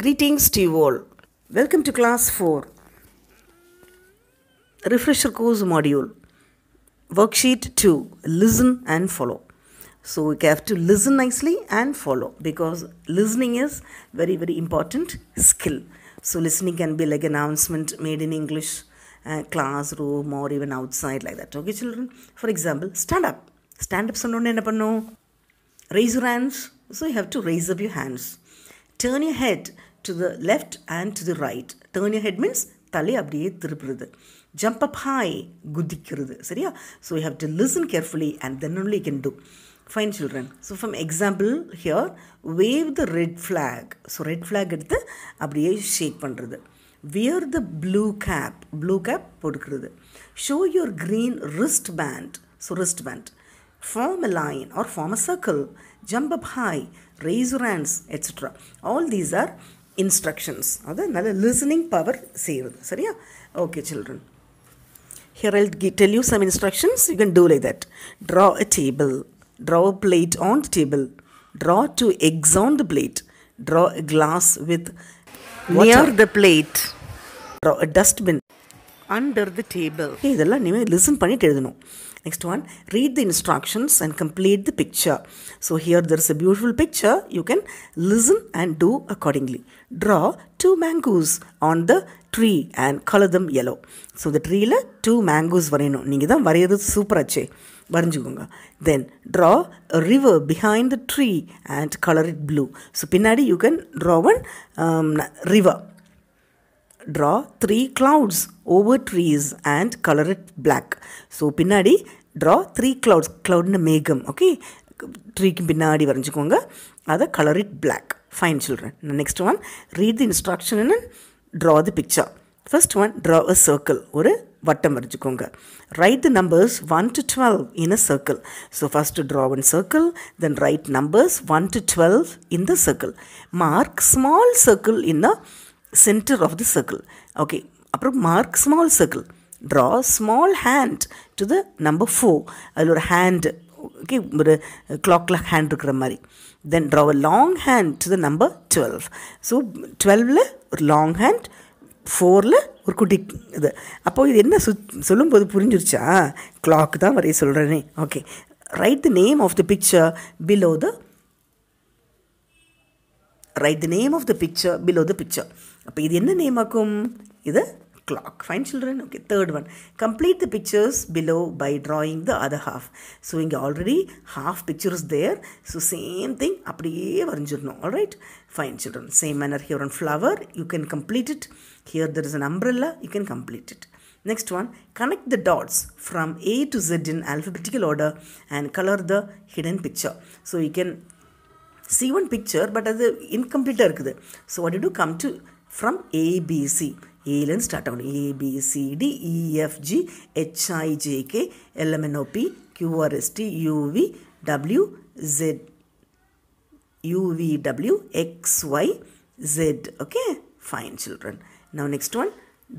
Greetings to you all. Welcome to class 4. Refresher course module. Worksheet 2. Listen and follow. So we have to listen nicely and follow because listening is very very important skill. So listening can be like announcement made in English, uh, classroom or even outside like that. Okay children. For example, stand up. Stand up சொன்னோன்னு என்ன பண்ணும்? Raise your hands. So you have to raise up your hands. Turn your head to the left and to the right turn your head means தலை அப்படியே திருப்புறது jump அப் high குதிக்கிறது சரியா so you have to listen carefully and then only you can do fine children so from example here wave the red flag so red flag எடுத்து அப்படியே shake பண்ணுறது wear the blue cap blue cap போட்டுக்கிறது show your green wristband so wristband form a line or form a circle, jump up high, raise your hands, etc. All these are Instructions. அது நல்ல listening power செய்கிறது சரியா okay children Here I'll tell you some instructions. You can do like that. Draw a table. Draw a plate on the table. Draw two eggs on the plate. Draw a glass with water. Near the plate. Draw a dustbin. Under the table இதெல்லாம் நீங்கள் listen பண்ணிட்டு எழுதணும் next one read the instructions and complete the picture so here there is a beautiful picture you can listen and do accordingly draw two mangoes on the tree and colour them yellow so இந்த ட்ரீயில் two mangoes வரையணும் நீங்கள் தான் வரையிறது சூப்பராச்சே வரைஞ்சிக்கோங்க then draw river behind the tree and colour it blue so பின்னாடி you can draw one river draw three clouds over trees and colour it black so பின்னாடி ட்ரா த்ரீ கிளவுட்ஸ் க்ளவுட்னு மேகம் ஓகே ட்ரீக்கு பின்னாடி வரைஞ்சிக்கோங்க அதை colour it black fine children next one read the instruction and draw the picture first one draw a circle ஒரு வட்டம் வரைஞ்சிக்கோங்க write the numbers one to twelve in a circle so first draw one circle then write numbers one to twelve in the circle mark small circle in the centre of the circle okay அப்புறம் mark small circle draw small hand to the number four அதில் ஒரு hand okay ஒரு கிளாக்கில் hand இருக்கிற மாதிரி then draw a long hand to the number twelve so டுவெல்வில் ஒரு long hand ஃபோரில் ஒரு குட்டி இது அப்போது இது என்ன சு சொல்லும்போது புரிஞ்சிருச்சா கிளாக் தான் வரைய சொல்கிறேனே okay write the name of the picture below the write the name of the picture below the picture அப்போ இது என்ன நேம் ஆக்கும் இது clock. Fine, children? Okay, third one. Complete the pictures below by drawing the other half. So, இங்கே already half pictures there. So, same thing. அப்படியே வரைஞ்சிடணும் alright? Fine, children. Same manner here on flower. You can complete it. Here there is an umbrella. You can complete it. Next one. Connect the dots from A to Z in alphabetical order and color the hidden picture. So, you can see one picture but அது incomplete இருக்குது so what did you come to from a b c a ல இருந்து start and start o p q r s t u v w z u v w x y z okay fine children now next one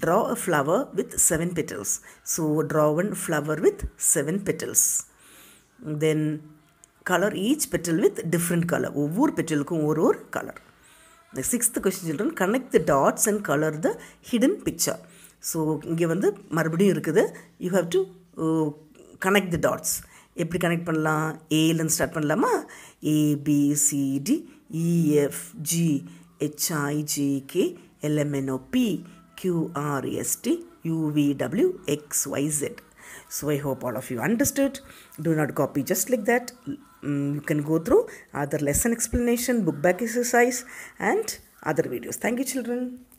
draw a flower with seven petals so draw one flower with seven petals then colour each petal with different colour ஒவ்வொரு பெட்ரலுக்கும் ஒரு ஒரு colour இந்த sixth question children connect the dots and colour the hidden picture so இங்கே வந்து மறுபடியும் இருக்குது you have to connect the dots எப்படி கனெக்ட் பண்ணலாம் ஏலேருந்து ஸ்டார்ட் பண்ணலாமா A B C D E F G H I J K L M N O P Q R S T U V W X Y Z so I hope all of you understood do not copy just like that um, you can go through other lesson explanation, book back exercise and other videos. Thank you children.